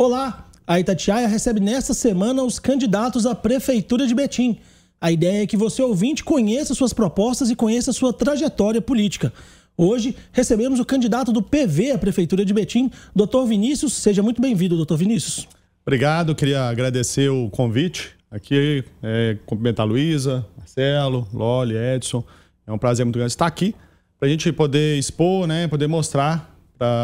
Olá, a Itatiaia recebe nesta semana os candidatos à Prefeitura de Betim. A ideia é que você, ouvinte, conheça suas propostas e conheça sua trajetória política. Hoje recebemos o candidato do PV à Prefeitura de Betim, doutor Vinícius. Seja muito bem-vindo, doutor Vinícius. Obrigado, queria agradecer o convite aqui, é, cumprimentar a Luísa, Marcelo, Loli, Edson. É um prazer muito grande estar aqui para a gente poder expor, né, poder mostrar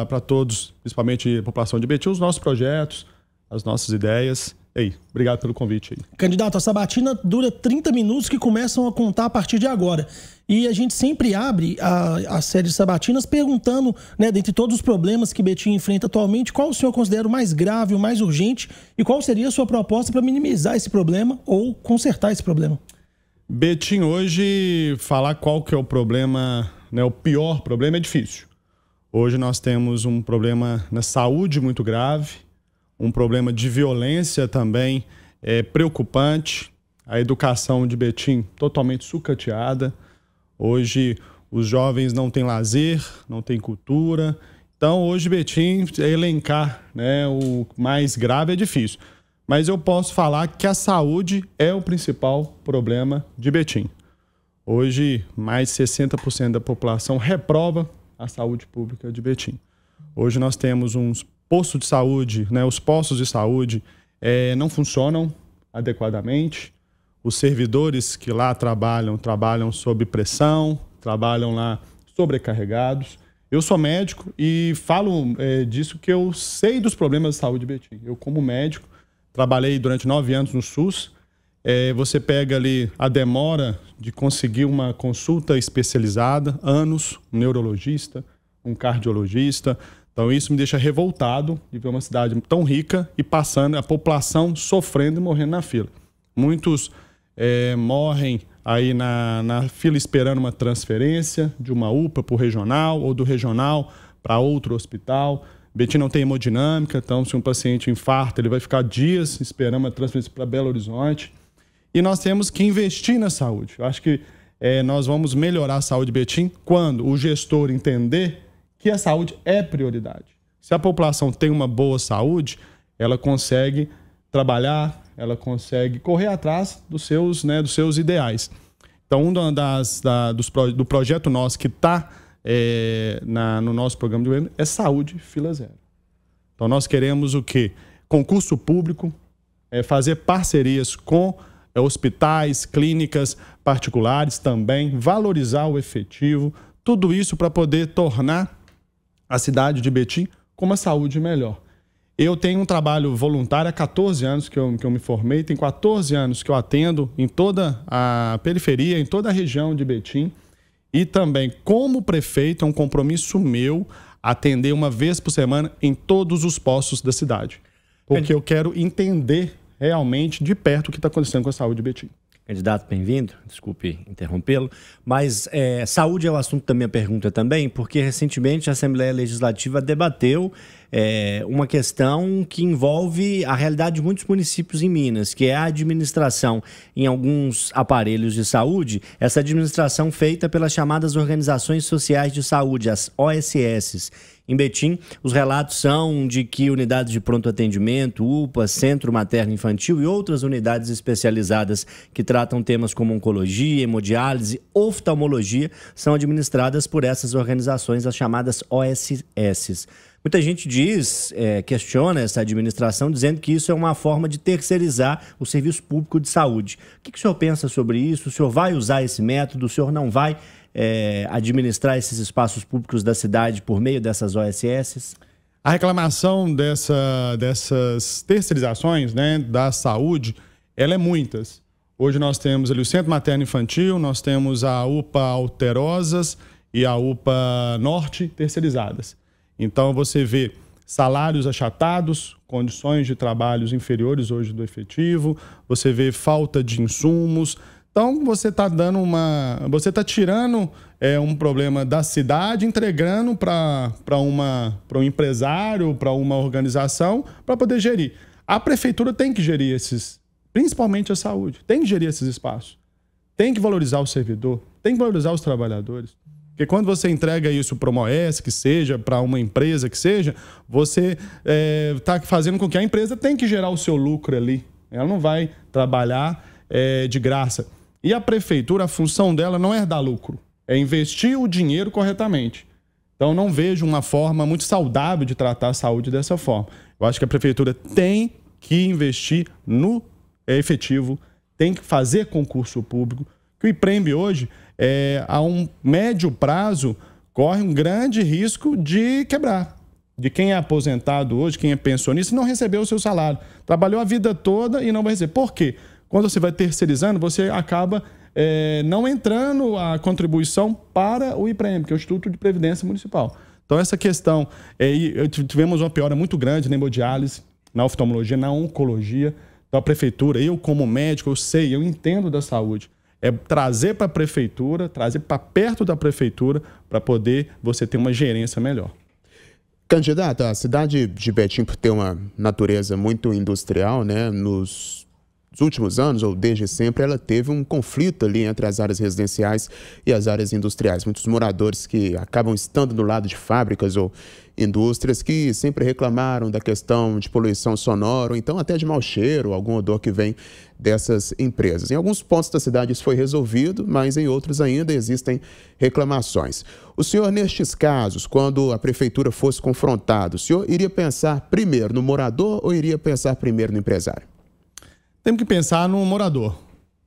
para todos, principalmente a população de Betim, os nossos projetos, as nossas ideias. Ei, obrigado pelo convite aí. Candidato, a sabatina dura 30 minutos que começam a contar a partir de agora. E a gente sempre abre a, a série de sabatinas perguntando, né, dentre todos os problemas que Betim enfrenta atualmente, qual o senhor considera o mais grave, o mais urgente e qual seria a sua proposta para minimizar esse problema ou consertar esse problema? Betim, hoje, falar qual que é o problema, né, o pior problema é difícil. Hoje nós temos um problema na saúde muito grave, um problema de violência também é, preocupante, a educação de Betim totalmente sucateada. Hoje os jovens não têm lazer, não têm cultura. Então hoje Betim elencar, né, o mais grave é difícil. Mas eu posso falar que a saúde é o principal problema de Betim. Hoje mais de 60% da população reprova a saúde pública de Betim. Hoje nós temos uns postos de saúde, né, os postos de saúde é, não funcionam adequadamente, os servidores que lá trabalham, trabalham sob pressão, trabalham lá sobrecarregados. Eu sou médico e falo é, disso que eu sei dos problemas de saúde de Betim. Eu, como médico, trabalhei durante nove anos no SUS, é, você pega ali a demora de conseguir uma consulta especializada, anos, um neurologista, um cardiologista. Então isso me deixa revoltado de ver uma cidade tão rica e passando, a população sofrendo e morrendo na fila. Muitos é, morrem aí na, na fila esperando uma transferência de uma UPA para o regional ou do regional para outro hospital. Betim não tem hemodinâmica, então se um paciente infarta, ele vai ficar dias esperando uma transferência para Belo Horizonte e nós temos que investir na saúde. Eu acho que é, nós vamos melhorar a saúde Betim quando o gestor entender que a saúde é prioridade. Se a população tem uma boa saúde, ela consegue trabalhar, ela consegue correr atrás dos seus, né, dos seus ideais. Então, um das, da, dos, do projeto nosso que está é, no nosso programa de governo é saúde fila zero. Então, nós queremos o quê? Concurso público, é, fazer parcerias com é hospitais, clínicas particulares também, valorizar o efetivo, tudo isso para poder tornar a cidade de Betim com uma saúde melhor. Eu tenho um trabalho voluntário há 14 anos que eu, que eu me formei, tem 14 anos que eu atendo em toda a periferia, em toda a região de Betim. E também, como prefeito, é um compromisso meu atender uma vez por semana em todos os postos da cidade. Porque eu quero entender realmente de perto o que está acontecendo com a saúde de Betim. Candidato, bem-vindo. Desculpe interrompê-lo, mas é, saúde é o assunto da minha pergunta também, porque recentemente a Assembleia Legislativa debateu é, uma questão que envolve a realidade de muitos municípios em Minas, que é a administração em alguns aparelhos de saúde, essa administração feita pelas chamadas organizações sociais de saúde, as OSSs. Em Betim, os relatos são de que unidades de pronto atendimento, UPA, Centro Materno Infantil e outras unidades especializadas que tratam temas como oncologia, hemodiálise, oftalmologia, são administradas por essas organizações, as chamadas OSS. Muita gente diz, é, questiona essa administração, dizendo que isso é uma forma de terceirizar o serviço público de saúde. O que, que o senhor pensa sobre isso? O senhor vai usar esse método? O senhor não vai? é, administrar esses espaços públicos da cidade por meio dessas OSS? A reclamação dessa, dessas terceirizações né, da saúde, ela é muitas. Hoje nós temos ali o Centro Materno Infantil, nós temos a UPA Alterosas e a UPA Norte terceirizadas. Então você vê salários achatados, condições de trabalhos inferiores hoje do efetivo, você vê falta de insumos, então você está dando uma. Você está tirando é, um problema da cidade, entregando para um empresário, para uma organização, para poder gerir. A prefeitura tem que gerir esses, principalmente a saúde, tem que gerir esses espaços. Tem que valorizar o servidor, tem que valorizar os trabalhadores. Porque quando você entrega isso para uma OES, que seja, para uma empresa, que seja, você está é, tá fazendo com que a empresa tem que gerar o seu lucro ali. Ela não vai trabalhar é, de graça. E a prefeitura, a função dela não é dar lucro, é investir o dinheiro corretamente. Então, não vejo uma forma muito saudável de tratar a saúde dessa forma. Eu acho que a prefeitura tem que investir no efetivo, tem que fazer concurso público. Que o IPREMB hoje, é, a um médio prazo, corre um grande risco de quebrar. De quem é aposentado hoje, quem é pensionista, não recebeu o seu salário. Trabalhou a vida toda e não vai receber. Por quê? Quando você vai terceirizando, você acaba é, não entrando a contribuição para o IPREM, que é o Instituto de Previdência Municipal. Então, essa questão, é, tivemos uma piora muito grande na hemodiálise, na oftalmologia, na oncologia. Então, a prefeitura, eu como médico, eu sei, eu entendo da saúde. É trazer para a prefeitura, trazer para perto da prefeitura, para poder você ter uma gerência melhor. Candidato, a cidade de Betim, por ter uma natureza muito industrial, né, nos nos últimos anos, ou desde sempre, ela teve um conflito ali entre as áreas residenciais e as áreas industriais. Muitos moradores que acabam estando do lado de fábricas ou indústrias que sempre reclamaram da questão de poluição sonora, ou então até de mau cheiro, algum odor que vem dessas empresas. Em alguns pontos da cidade isso foi resolvido, mas em outros ainda existem reclamações. O senhor, nestes casos, quando a prefeitura fosse confrontado, o senhor iria pensar primeiro no morador ou iria pensar primeiro no empresário? Temos que pensar no morador.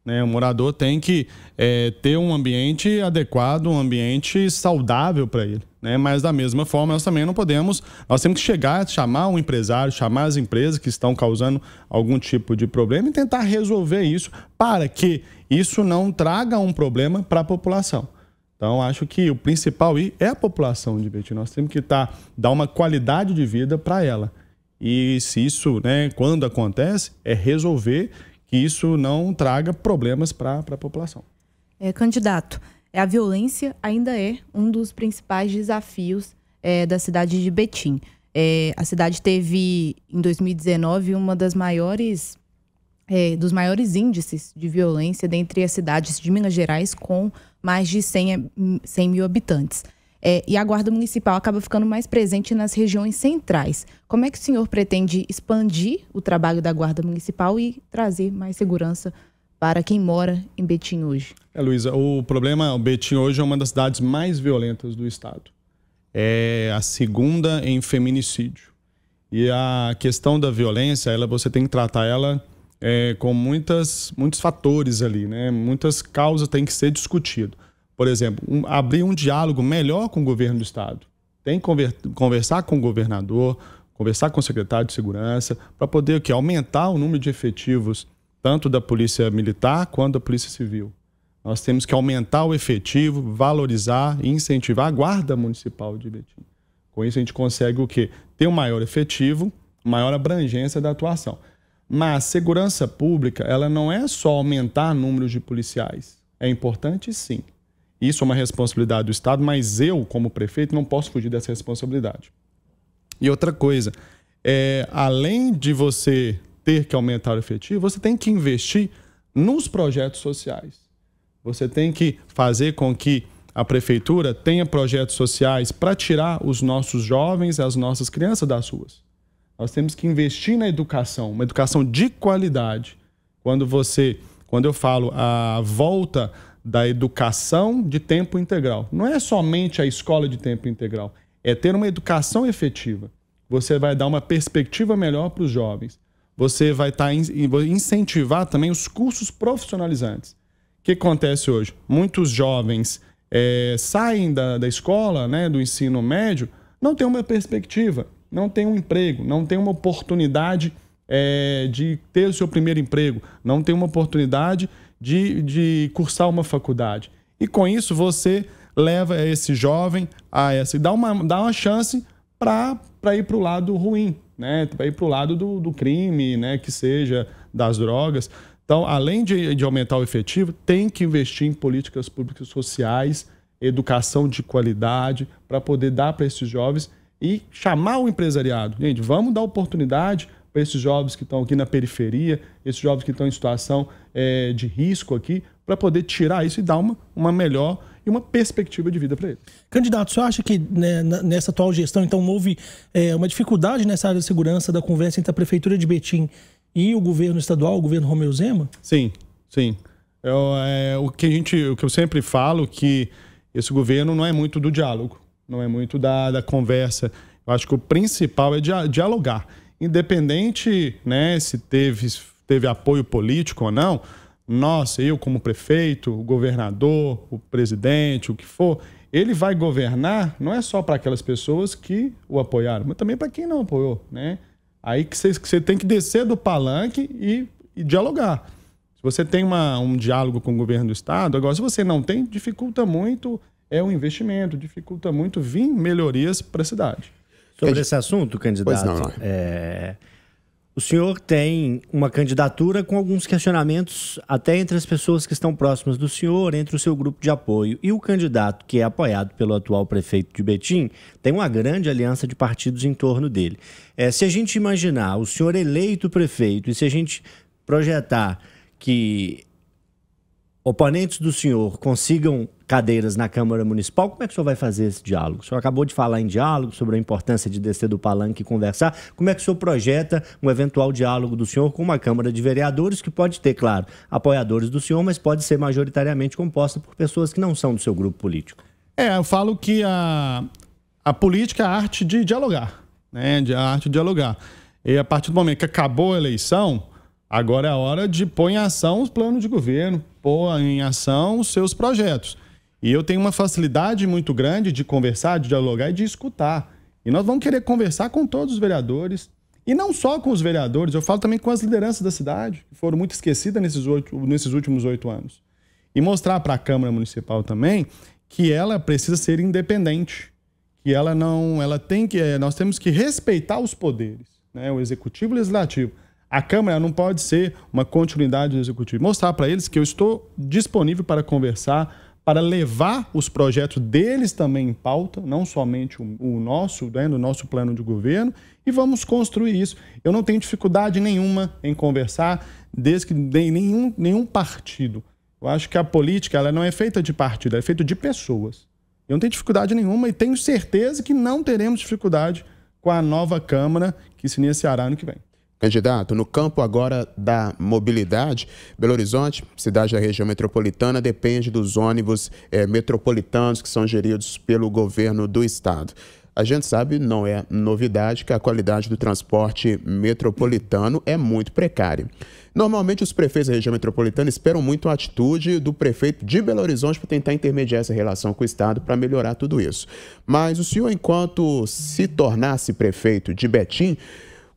Né? O morador tem que é, ter um ambiente adequado, um ambiente saudável para ele. Né? Mas da mesma forma, nós também não podemos. Nós temos que chegar, chamar o um empresário, chamar as empresas que estão causando algum tipo de problema e tentar resolver isso para que isso não traga um problema para a população. Então, acho que o principal é a população de Betim. Nós temos que tá, dar uma qualidade de vida para ela. E se isso, né, quando acontece, é resolver que isso não traga problemas para a população. É, candidato, a violência ainda é um dos principais desafios é, da cidade de Betim. É, a cidade teve, em 2019, uma das maiores é, dos maiores índices de violência dentre as cidades de Minas Gerais, com mais de 100, 100 mil habitantes. É, e a Guarda Municipal acaba ficando mais presente nas regiões centrais. Como é que o senhor pretende expandir o trabalho da Guarda Municipal e trazer mais segurança para quem mora em Betim hoje? É, Luísa, o problema, o Betim hoje é uma das cidades mais violentas do estado. É a segunda em feminicídio. E a questão da violência, ela, você tem que tratar ela é, com muitas, muitos fatores ali, né? Muitas causas têm que ser discutidas por exemplo, um, abrir um diálogo melhor com o governo do Estado. Tem que conver, conversar com o governador, conversar com o secretário de segurança, para poder o aumentar o número de efetivos, tanto da Polícia Militar quanto da Polícia Civil. Nós temos que aumentar o efetivo, valorizar e incentivar a Guarda Municipal de Betim. Com isso, a gente consegue o quê? Ter um maior efetivo, maior abrangência da atuação. Mas segurança pública, ela não é só aumentar números de policiais. É importante, sim, isso é uma responsabilidade do Estado, mas eu, como prefeito, não posso fugir dessa responsabilidade. E outra coisa, é, além de você ter que aumentar o efetivo, você tem que investir nos projetos sociais. Você tem que fazer com que a prefeitura tenha projetos sociais para tirar os nossos jovens, as nossas crianças das ruas. Nós temos que investir na educação, uma educação de qualidade. Quando você, quando eu falo a volta da educação de tempo integral. Não é somente a escola de tempo integral, é ter uma educação efetiva. Você vai dar uma perspectiva melhor para os jovens. Você vai tá incentivar também os cursos profissionalizantes. O que acontece hoje? Muitos jovens é, saem da, da escola, né, do ensino médio, não tem uma perspectiva, não tem um emprego, não tem uma oportunidade é, de ter o seu primeiro emprego, não tem uma oportunidade de, de cursar uma faculdade. E com isso você leva esse jovem a essa. dá uma, dá uma chance para ir para o lado ruim, né? Para ir para o lado do, do crime, né? Que seja das drogas. Então, além de, de aumentar o efetivo, tem que investir em políticas públicas sociais, educação de qualidade, para poder dar para esses jovens e chamar o empresariado. Gente, vamos dar oportunidade para esses jovens que estão aqui na periferia, esses jovens que estão em situação é, de risco aqui, para poder tirar isso e dar uma, uma melhor e uma perspectiva de vida para eles. Candidato, você acha que né, nessa atual gestão, então, houve é, uma dificuldade nessa área de segurança da conversa entre a Prefeitura de Betim e o governo estadual, o governo Romeu Zema? Sim, sim. Eu, é, é, o, que a gente, o que eu sempre falo que esse governo não é muito do diálogo, não é muito da, da conversa. Eu acho que o principal é dialogar independente né, se teve, teve apoio político ou não, nós, eu como prefeito, o governador, o presidente, o que for, ele vai governar não é só para aquelas pessoas que o apoiaram, mas também para quem não apoiou, né? Aí que você tem que descer do palanque e, e dialogar. Se você tem uma, um diálogo com o governo do estado, agora se você não tem, dificulta muito é o investimento, dificulta muito vir melhorias para a cidade. Sobre esse assunto, candidato, pois não, não. É. é... o senhor tem uma candidatura com alguns questionamentos até entre as pessoas que estão próximas do senhor, entre o seu grupo de apoio. E o candidato, que é apoiado pelo atual prefeito de Betim, tem uma grande aliança de partidos em torno dele. É, se a gente imaginar o senhor eleito prefeito e se a gente projetar que oponentes do senhor consigam cadeiras na Câmara Municipal, como é que o senhor vai fazer esse diálogo? O senhor acabou de falar em diálogo sobre a importância de descer do palanque e conversar. Como é que o senhor projeta um eventual diálogo do senhor com uma Câmara de Vereadores que pode ter, claro, apoiadores do senhor, mas pode ser majoritariamente composta por pessoas que não são do seu grupo político? É, eu falo que a, a política é a arte de dialogar, né? A arte de dialogar. E a partir do momento que acabou a eleição, Agora é a hora de pôr em ação os planos de governo, pôr em ação os seus projetos. E eu tenho uma facilidade muito grande de conversar, de dialogar e de escutar. E nós vamos querer conversar com todos os vereadores. E não só com os vereadores, eu falo também com as lideranças da cidade, que foram muito esquecidas nesses, oito, nesses últimos oito anos. E mostrar para a Câmara Municipal também que ela precisa ser independente, que ela não, ela tem que, eh, nós temos que respeitar os poderes, né? o executivo e o legislativo. A Câmara não pode ser uma continuidade do Executivo. Mostrar para eles que eu estou disponível para conversar, para levar os projetos deles também em pauta, não somente o, o nosso, né, do nosso plano de governo, e vamos construir isso. Eu não tenho dificuldade nenhuma em conversar, desde que nenhum, nenhum partido. Eu acho que a política ela não é feita de partido, ela é feita de pessoas. Eu não tenho dificuldade nenhuma e tenho certeza que não teremos dificuldade com a nova Câmara que se iniciará ano que vem. Candidato, no campo agora da mobilidade, Belo Horizonte, cidade da região metropolitana, depende dos ônibus é, metropolitanos que são geridos pelo governo do estado. A gente sabe, não é novidade, que a qualidade do transporte metropolitano é muito precária. Normalmente, os prefeitos da região metropolitana esperam muito a atitude do prefeito de Belo Horizonte para tentar intermediar essa relação com o Estado para melhorar tudo isso. Mas o senhor, enquanto se tornasse prefeito de Betim,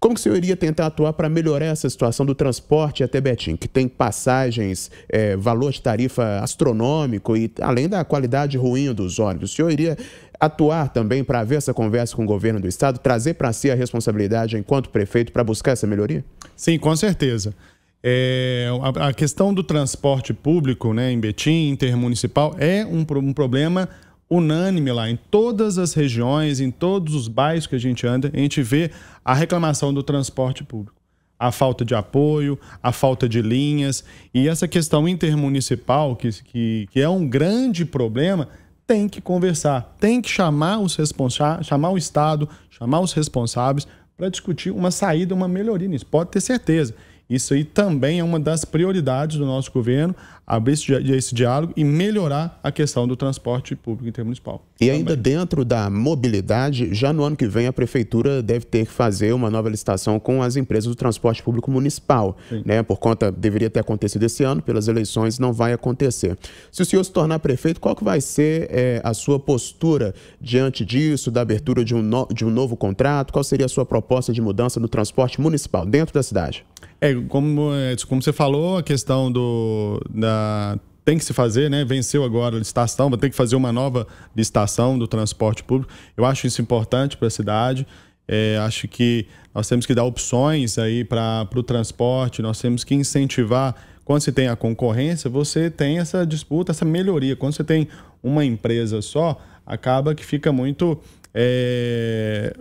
como que o senhor iria tentar atuar para melhorar essa situação do transporte até Betim, que tem passagens, é, valor de tarifa astronômico e além da qualidade ruim dos ônibus? O senhor iria atuar também para haver essa conversa com o governo do estado, trazer para si a responsabilidade enquanto prefeito para buscar essa melhoria? Sim, com certeza. É, a, a, questão do transporte público né, em Betim, intermunicipal, é um, um problema unânime lá, em todas as regiões, em todos os bairros que a gente anda, a gente vê a reclamação do transporte público. A falta de apoio, a falta de linhas. E essa questão intermunicipal, que, que, que é um grande problema, tem que conversar, tem que chamar os responsáveis, chamar o Estado, chamar os responsáveis para discutir uma saída, uma melhoria nisso. Pode ter certeza. Isso aí também é uma das prioridades do nosso governo, abrir esse, esse diálogo e melhorar a questão do transporte público intermunicipal. E também. ainda dentro da mobilidade, já no ano que vem a prefeitura deve ter que fazer uma nova licitação com as empresas do transporte público municipal, né? Por conta deveria ter acontecido esse ano, pelas eleições não vai acontecer. Se o senhor se tornar prefeito, qual que vai ser é, a sua postura diante disso, da abertura de um, de um novo contrato? Qual seria a sua proposta de mudança no transporte municipal dentro da cidade? É, como, é, como você falou, a questão do, da tem que se fazer, né? Venceu agora a licitação, vai ter que fazer uma nova licitação do transporte público. Eu acho isso importante para a cidade. É, acho que nós temos que dar opções aí para o transporte, nós temos que incentivar. Quando você tem a concorrência, você tem essa disputa, essa melhoria. Quando você tem uma empresa só, acaba que fica muito. É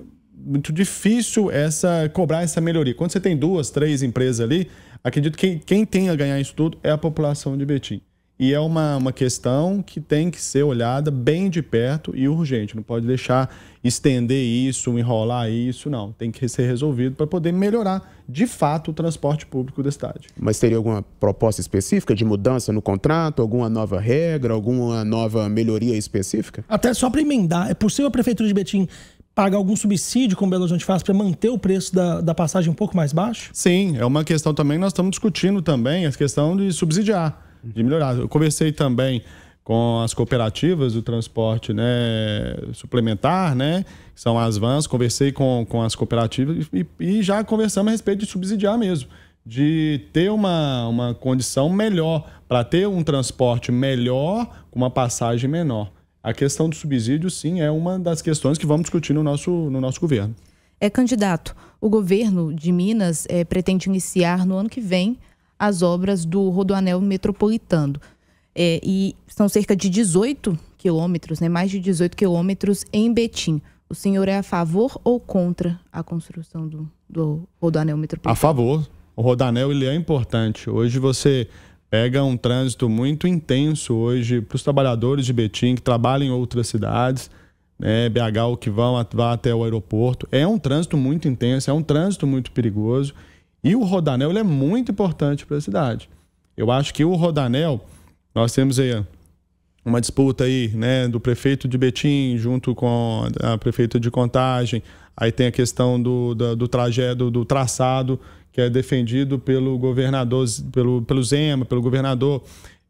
muito difícil essa cobrar essa melhoria. Quando você tem duas, três empresas ali, acredito que quem tem a ganhar isso tudo é a população de Betim. E é uma, uma questão que tem que ser olhada bem de perto e urgente. Não pode deixar estender isso, enrolar isso, não. Tem que ser resolvido para poder melhorar, de fato, o transporte público da cidade. Mas teria alguma proposta específica de mudança no contrato, alguma nova regra, alguma nova melhoria específica? Até só para emendar, é possível a Prefeitura de Betim paga algum subsídio, como Belo Horizonte faz, para manter o preço da, da passagem um pouco mais baixo? Sim, é uma questão também, nós estamos discutindo também a questão de subsidiar, de melhorar. Eu conversei também com as cooperativas do transporte né, suplementar, né, que são as vans, conversei com, com as cooperativas e, e já conversamos a respeito de subsidiar mesmo de ter uma, uma condição melhor, para ter um transporte melhor, com uma passagem menor a questão do subsídio, sim, é uma das questões que vamos discutir no nosso, no nosso governo. É, candidato, o governo de Minas é, pretende iniciar no ano que vem as obras do Rodoanel Metropolitano. É, e são cerca de 18 quilômetros, né, mais de 18 quilômetros em Betim. O senhor é a favor ou contra a construção do, do Rodoanel Metropolitano? A favor. O Rodoanel ele é importante. Hoje você pega um trânsito muito intenso hoje para os trabalhadores de Betim que trabalham em outras cidades, né, BH que vão até o aeroporto. É um trânsito muito intenso, é um trânsito muito perigoso. E o rodanel é muito importante para a cidade. Eu acho que o rodanel, nós temos aí uma disputa aí, né, do prefeito de Betim junto com a prefeita de Contagem. Aí tem a questão do, do, do trajeto, do traçado que é defendido pelo governador, pelo, pelo Zema, pelo governador.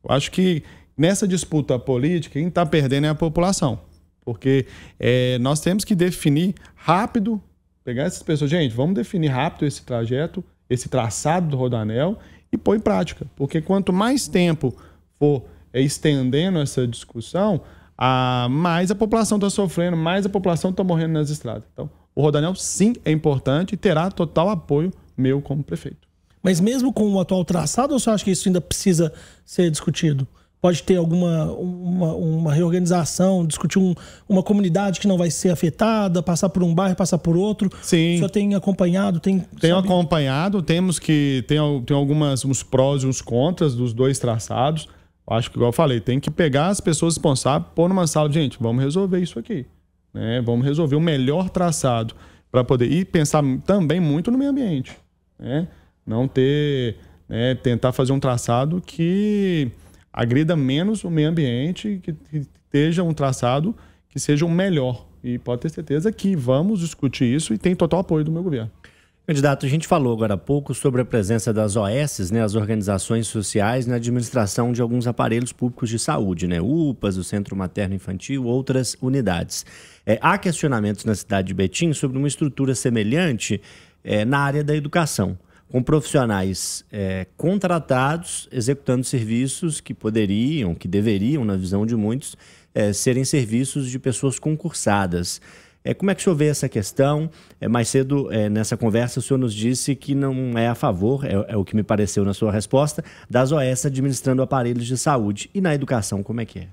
Eu acho que nessa disputa política, quem está perdendo é a população. Porque é, nós temos que definir rápido, pegar essas pessoas, gente, vamos definir rápido esse trajeto, esse traçado do Rodanel e pôr em prática. Porque quanto mais tempo for é, estendendo essa discussão, a, mais a população está sofrendo, mais a população está morrendo nas estradas. Então, o Rodanel sim é importante e terá total apoio meu como prefeito. Mas mesmo com o atual traçado, ou você acha que isso ainda precisa ser discutido? Pode ter alguma uma, uma reorganização, discutir um, uma comunidade que não vai ser afetada, passar por um bairro, passar por outro? Sim. O senhor tem acompanhado? Tem, Tenho sabe? acompanhado, temos que. Tem, tem algumas uns prós e uns contras dos dois traçados. Acho que, igual eu falei, tem que pegar as pessoas responsáveis, pôr numa sala, gente, vamos resolver isso aqui. Né? Vamos resolver o melhor traçado para poder. E pensar também muito no meio ambiente né? Não ter, né, tentar fazer um traçado que agrida menos o meio ambiente, que, seja esteja um traçado que seja o um melhor. E pode ter certeza que vamos discutir isso e tem total apoio do meu governo. Candidato, a gente falou agora há pouco sobre a presença das OS, né, as organizações sociais, na administração de alguns aparelhos públicos de saúde, né, UPAs, o Centro Materno Infantil, outras unidades. É, há questionamentos na cidade de Betim sobre uma estrutura semelhante é, na área da educação, com profissionais é, contratados executando serviços que poderiam, que deveriam, na visão de muitos, é, serem serviços de pessoas concursadas. É, como é que o senhor vê essa questão? É, mais cedo, é, nessa conversa, o senhor nos disse que não é a favor, é, é o que me pareceu na sua resposta, das OS administrando aparelhos de saúde. E na educação, como é que é?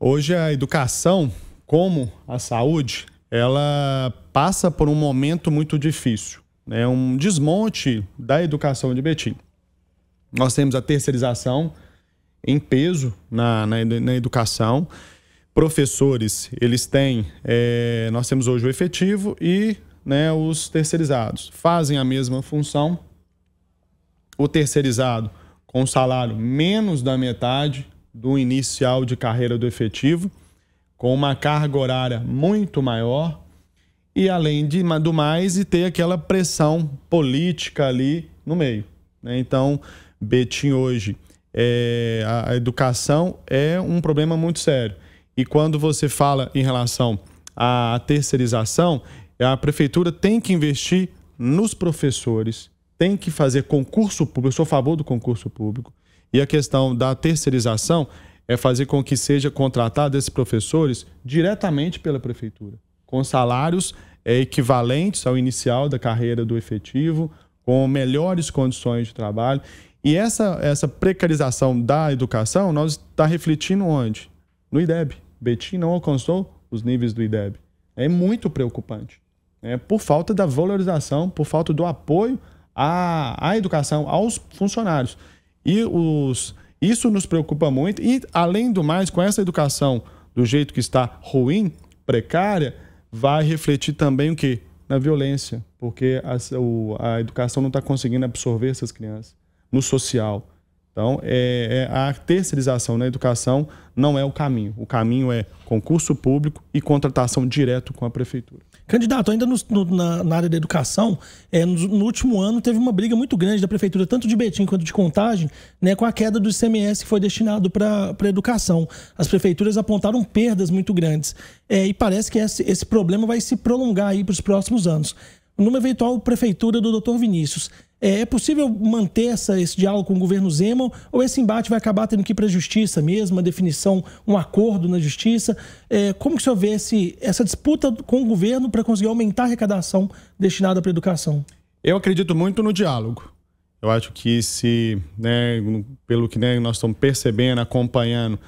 Hoje a educação, como a saúde, ela passa por um momento muito difícil é um desmonte da educação de Betim. Nós temos a terceirização em peso na, na, na educação. Professores, eles têm, é, nós temos hoje o efetivo e né, os terceirizados. Fazem a mesma função. O terceirizado com salário menos da metade do inicial de carreira do efetivo, com uma carga horária muito maior, e além de, do mais, e ter aquela pressão política ali no meio. Né? Então, Betim hoje, é, a educação é um problema muito sério. E quando você fala em relação à terceirização, a prefeitura tem que investir nos professores, tem que fazer concurso público, eu sou a favor do concurso público. E a questão da terceirização é fazer com que seja contratado esses professores diretamente pela prefeitura, com salários é, equivalentes ao inicial da carreira do efetivo, com melhores condições de trabalho. E essa, essa precarização da educação, nós está refletindo onde? No IDEB. Betim não alcançou os níveis do IDEB. É muito preocupante. É, por falta da valorização, por falta do apoio à, à educação, aos funcionários. E os, isso nos preocupa muito. E, além do mais, com essa educação do jeito que está ruim, precária, vai refletir também o quê? Na violência, porque a, o, a educação não está conseguindo absorver essas crianças. No social. Então, é, é, a terceirização na educação não é o caminho. O caminho é concurso público e contratação direto com a prefeitura. Candidato, ainda no, no, na, na, área da educação, é, no, no, último ano teve uma briga muito grande da prefeitura, tanto de Betim quanto de Contagem, né, com a queda do ICMS que foi destinado para a educação. As prefeituras apontaram perdas muito grandes. É, e parece que esse, esse problema vai se prolongar aí para os próximos anos numa eventual prefeitura do Dr. Vinícius. É, é, possível manter essa, esse diálogo com o governo Zeman ou esse embate vai acabar tendo que ir para a justiça mesmo, uma definição, um acordo na justiça? É, como que o senhor vê esse, essa disputa com o governo para conseguir aumentar a arrecadação destinada para a educação? Eu acredito muito no diálogo. Eu acho que se, né, pelo que né, nós estamos percebendo, acompanhando,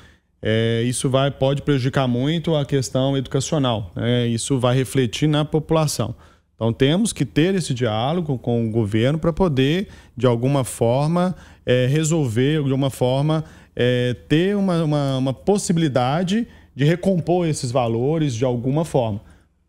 é, isso vai pode prejudicar muito a questão educacional. Né? Isso vai refletir na população. Então temos que ter esse diálogo com o governo para poder, de alguma forma, é, resolver, de alguma forma, é, ter uma, uma, uma, possibilidade de recompor esses valores de alguma forma.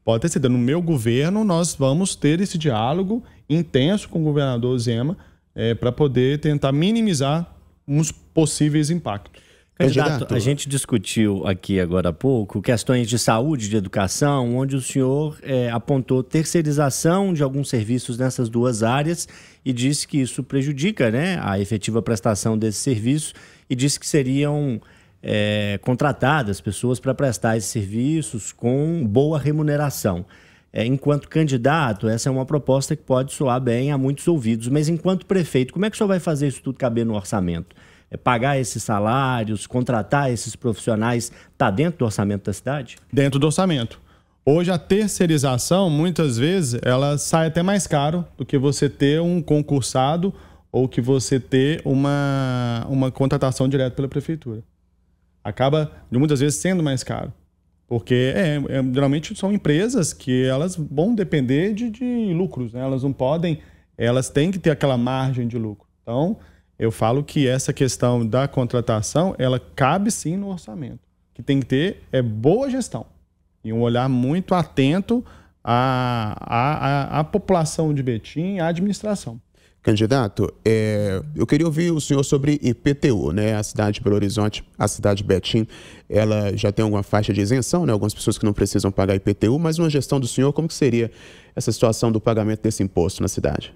Pode ter sido. No meu governo, nós vamos ter esse diálogo intenso com o governador Zema é, para poder tentar minimizar uns possíveis impactos. Candidato, a gente discutiu aqui agora há pouco questões de saúde, de educação, onde o senhor é, apontou terceirização de alguns serviços nessas duas áreas e disse que isso prejudica né, a efetiva prestação desse serviço e disse que seriam é, contratadas pessoas para prestar esses serviços com boa remuneração. É, enquanto candidato, essa é uma proposta que pode soar bem a muitos ouvidos, mas enquanto prefeito, como é que o senhor vai fazer isso tudo caber no orçamento? É pagar esses salários, contratar esses profissionais, está dentro do orçamento da cidade? Dentro do orçamento. Hoje a terceirização, muitas vezes, ela sai até mais caro do que você ter um concursado ou que você ter uma, uma contratação direta pela prefeitura. Acaba, muitas vezes, sendo mais caro. Porque é, é, geralmente são empresas que elas vão depender de, de lucros, né? elas não podem, elas têm que ter aquela margem de lucro. Então, eu falo que essa questão da contratação, ela cabe sim no orçamento. O que tem que ter é boa gestão e um olhar muito atento à, à, à, à população de Betim, à administração. Candidato, é, eu queria ouvir o senhor sobre IPTU, né? A cidade de Belo Horizonte, a cidade de Betim, ela já tem alguma faixa de isenção, né? Algumas pessoas que não precisam pagar IPTU, mas uma gestão do senhor, como que seria essa situação do pagamento desse imposto na cidade?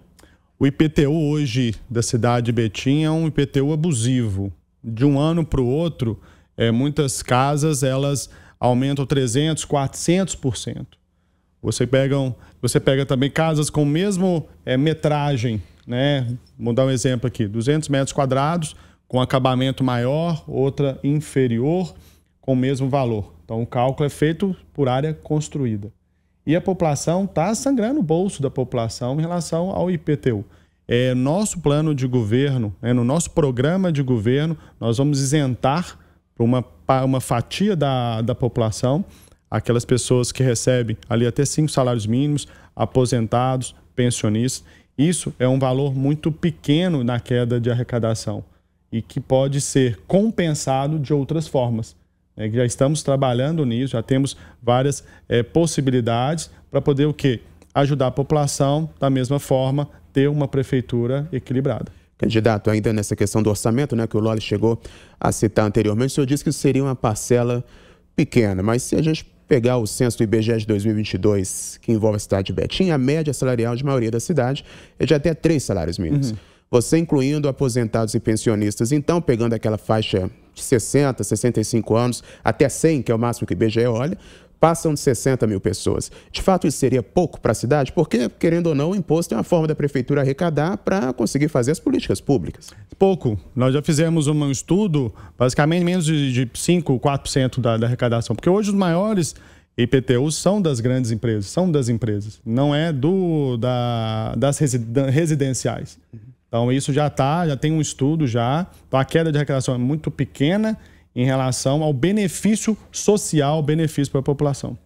O IPTU hoje da cidade de Betim é um IPTU abusivo. De um ano para o outro, é, muitas casas elas aumentam 300, 400%. Você pega, um, você pega também casas com mesmo é, metragem, né? Vou dar um exemplo aqui, 200 metros quadrados com acabamento maior, outra inferior com o mesmo valor. Então o cálculo é feito por área construída e a população está sangrando o bolso da população em relação ao IPTU. É nosso plano de governo, é no nosso programa de governo, nós vamos isentar para uma, uma fatia da, da população, aquelas pessoas que recebem ali até cinco salários mínimos, aposentados, pensionistas. Isso é um valor muito pequeno na queda de arrecadação e que pode ser compensado de outras formas né, já estamos trabalhando nisso, já temos várias é, possibilidades para poder o quê? Ajudar a população, da mesma forma, ter uma prefeitura equilibrada. Candidato, ainda nessa questão do orçamento, né, que o Loli chegou a citar anteriormente, o senhor disse que seria uma parcela pequena, mas se a gente pegar o censo do IBGE de 2022, que envolve a cidade de Betim, a média salarial de maioria da cidade é de até três salários mínimos. Uhum. Você incluindo aposentados e pensionistas, então pegando aquela faixa de 60, 65 anos, até 100, que é o máximo que o IBGE olha, passam de 60 mil pessoas. De fato, isso seria pouco para a cidade, porque, querendo ou não, o imposto é uma forma da prefeitura arrecadar para conseguir fazer as políticas públicas. Pouco. Nós já fizemos um estudo, basicamente menos de, de 5, 4% da, da arrecadação, porque hoje os maiores IPTUs são das grandes empresas, são das empresas, não é do da, das residenciais. Uhum. Então isso já está, já tem um estudo já. Então a queda de arrecadação é muito pequena em relação ao benefício social, benefício para a população.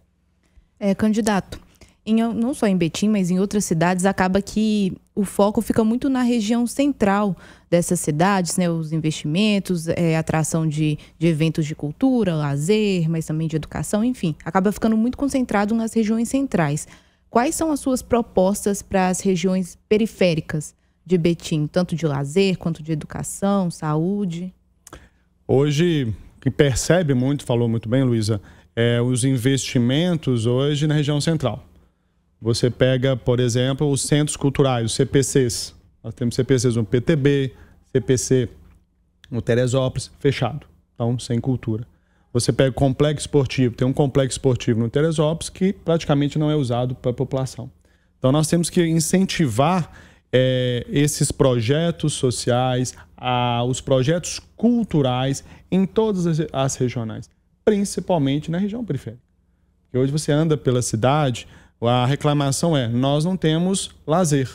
É, candidato, em, não só em Betim, mas em outras cidades, acaba que o foco fica muito na região central dessas cidades, né? Os investimentos, é, atração de, de eventos de cultura, lazer, mas também de educação, enfim. Acaba ficando muito concentrado nas regiões centrais. Quais são as suas propostas para as regiões periféricas? de Betim, tanto de lazer quanto de educação, saúde? Hoje, que percebe muito, falou muito bem, Luísa, é, os investimentos hoje na região central. Você pega, por exemplo, os centros culturais, os CPCs. Nós temos CPCs no PTB, CPC no Teresópolis, fechado. Então, sem cultura. Você pega o complexo esportivo, tem um complexo esportivo no Teresópolis que praticamente não é usado para a população. Então, nós temos que incentivar é, esses projetos sociais, a, os projetos culturais em todas as, as regionais, principalmente na região periférica. Porque hoje você anda pela cidade, a reclamação é: nós não temos lazer.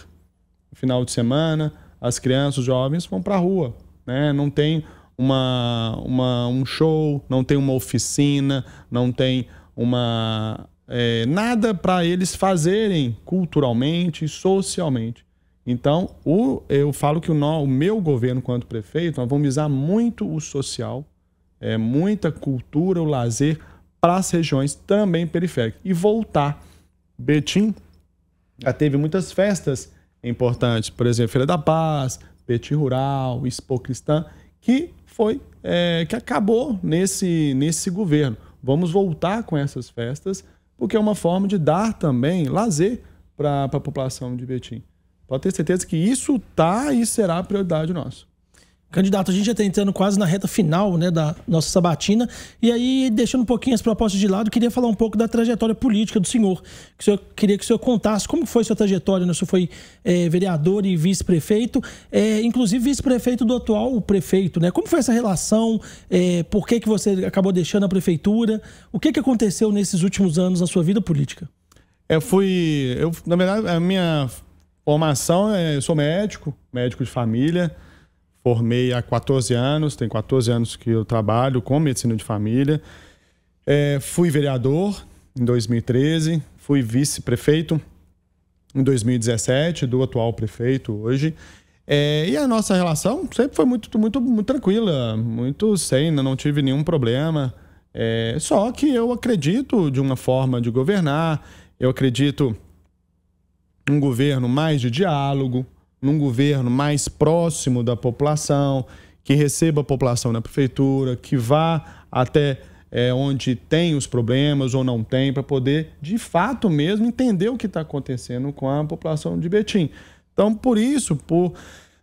No final de semana, as crianças, os jovens vão para a rua, né? não tem uma, uma, um show, não tem uma oficina, não tem uma é, nada para eles fazerem culturalmente e socialmente. Então, o, eu falo que o, no, o meu governo, quanto prefeito, nós vamos visar muito o social, é, muita cultura, o lazer para as regiões também periféricas. E voltar. Betim já teve muitas festas importantes, por exemplo, Feira da Paz, Betim Rural, Expo Cristã, que foi é, que acabou nesse, nesse governo. Vamos voltar com essas festas, porque é uma forma de dar também lazer para a população de Betim. Pode ter certeza que isso tá e será a prioridade nossa. Candidato, a gente já está entrando quase na reta final né, da nossa sabatina. E aí, deixando um pouquinho as propostas de lado, queria falar um pouco da trajetória política do senhor. Que senhor queria que o senhor contasse como foi sua trajetória. Né? O senhor foi é, vereador e vice-prefeito, é, inclusive vice-prefeito do atual prefeito. Né? Como foi essa relação? É, por que, que você acabou deixando a prefeitura? O que, que aconteceu nesses últimos anos na sua vida política? Eu é, fui. Eu, na verdade, a minha Formação, é, eu sou médico, médico de família. Formei há 14 anos, tem 14 anos que eu trabalho com medicina de família. É, fui vereador em 2013, fui vice-prefeito em 2017, do atual prefeito hoje. É, e a nossa relação sempre foi muito, muito, muito tranquila, muito sem, não tive nenhum problema. É, só que eu acredito de uma forma de governar, eu acredito num governo mais de diálogo, num governo mais próximo da população, que receba a população na prefeitura, que vá até é, onde tem os problemas ou não tem, para poder, de fato mesmo, entender o que está acontecendo com a população de Betim. Então, por isso, por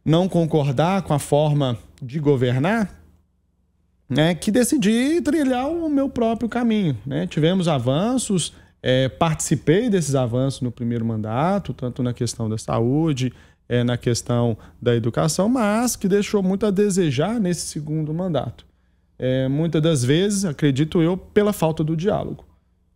não concordar com a forma de governar, né, que decidi trilhar o meu próprio caminho. Né? Tivemos avanços, é, participei desses avanços no primeiro mandato, tanto na questão da saúde, é, na questão da educação, mas que deixou muito a desejar nesse segundo mandato. É, muitas das vezes, acredito eu, pela falta do diálogo.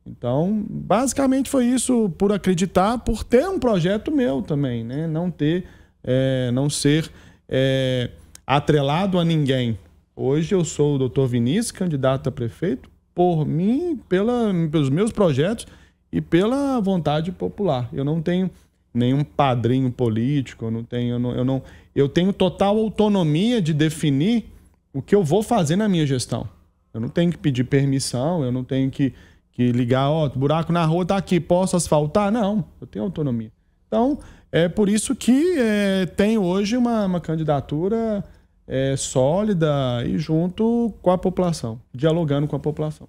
Então, basicamente foi isso por acreditar, por ter um projeto meu também, né? Não ter, é, não ser é, atrelado a ninguém. Hoje eu sou o doutor Vinícius, candidato a prefeito, por mim, pela, pelos meus projetos e pela vontade popular. Eu não tenho nenhum padrinho político, eu não tenho, eu não, eu, não, eu tenho total autonomia de definir o que eu vou fazer na minha gestão. Eu não tenho que pedir permissão, eu não tenho que, que ligar, ó, oh, buraco na rua tá aqui, posso asfaltar? Não, eu tenho autonomia. Então, é por isso que é, tem hoje uma, uma candidatura é, sólida e junto com a população, dialogando com a população.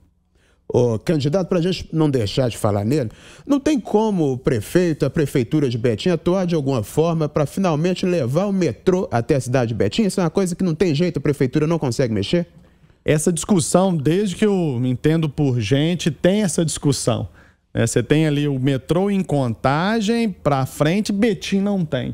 O candidato, para a gente não deixar de falar nele, não tem como o prefeito, a prefeitura de Betim atuar de alguma forma para finalmente levar o metrô até a cidade de Betim? Isso é uma coisa que não tem jeito, a prefeitura não consegue mexer? Essa discussão, desde que eu me entendo por gente, tem essa discussão. Né? Você tem ali o metrô em contagem, para frente, Betim não tem.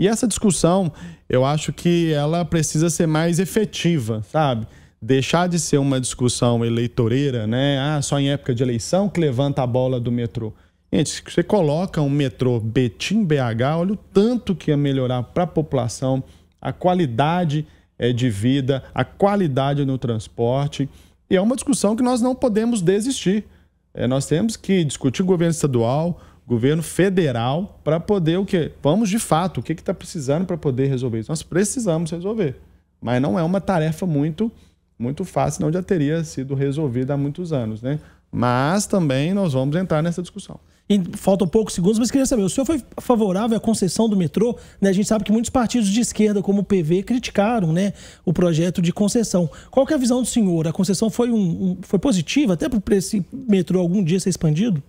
E essa discussão, eu acho que ela precisa ser mais efetiva, sabe? Deixar de ser uma discussão eleitoreira, né? Ah, só em época de eleição que levanta a bola do metrô. Gente, você coloca um metrô Betim BH, olha o tanto que ia melhorar para a população, a qualidade é, de vida, a qualidade no transporte. E é uma discussão que nós não podemos desistir. É, nós temos que discutir o governo estadual, governo federal, para poder o quê? Vamos de fato, o que está precisando para poder resolver isso? Nós precisamos resolver. Mas não é uma tarefa muito, muito fácil, não já teria sido resolvida há muitos anos. Né? Mas também nós vamos entrar nessa discussão. E faltam poucos segundos, mas queria saber, o senhor foi favorável à concessão do metrô? Né? A gente sabe que muitos partidos de esquerda, como o PV, criticaram né, o projeto de concessão. Qual é a visão do senhor? A concessão foi, um, um foi positiva até para esse metrô algum dia ser expandido?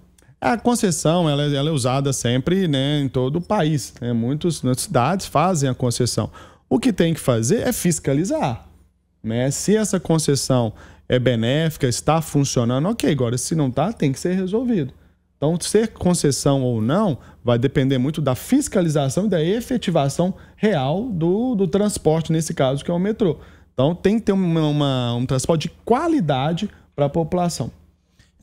A concessão ela, é, ela é usada sempre né, em todo o país. Né? Muitas cidades fazem a concessão. O que tem que fazer é fiscalizar. Né? Se essa concessão é benéfica, está funcionando, ok. Agora, se não está, tem que ser resolvido. Então, ser concessão ou não vai depender muito da fiscalização e da efetivação real do, do transporte, nesse caso, que é o metrô. Então, tem que ter uma, uma um transporte de qualidade para a população.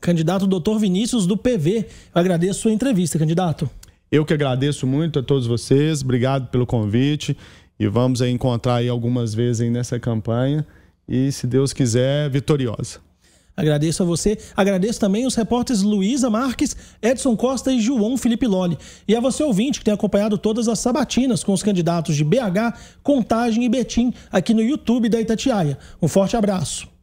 Candidato Dr. Vinícius do PV. Eu agradeço a sua entrevista, candidato. Eu que agradeço muito a todos vocês, obrigado pelo convite e vamos aí encontrar aí algumas vezes aí nessa campanha e, se Deus quiser, vitoriosa. Agradeço a você. Agradeço também os repórteres Luísa Marques, Edson Costa e João Felipe Loli. E a você, ouvinte, que tem acompanhado todas as sabatinas com os candidatos de BH, Contagem e Betim aqui no YouTube da Itatiaia. Um forte abraço.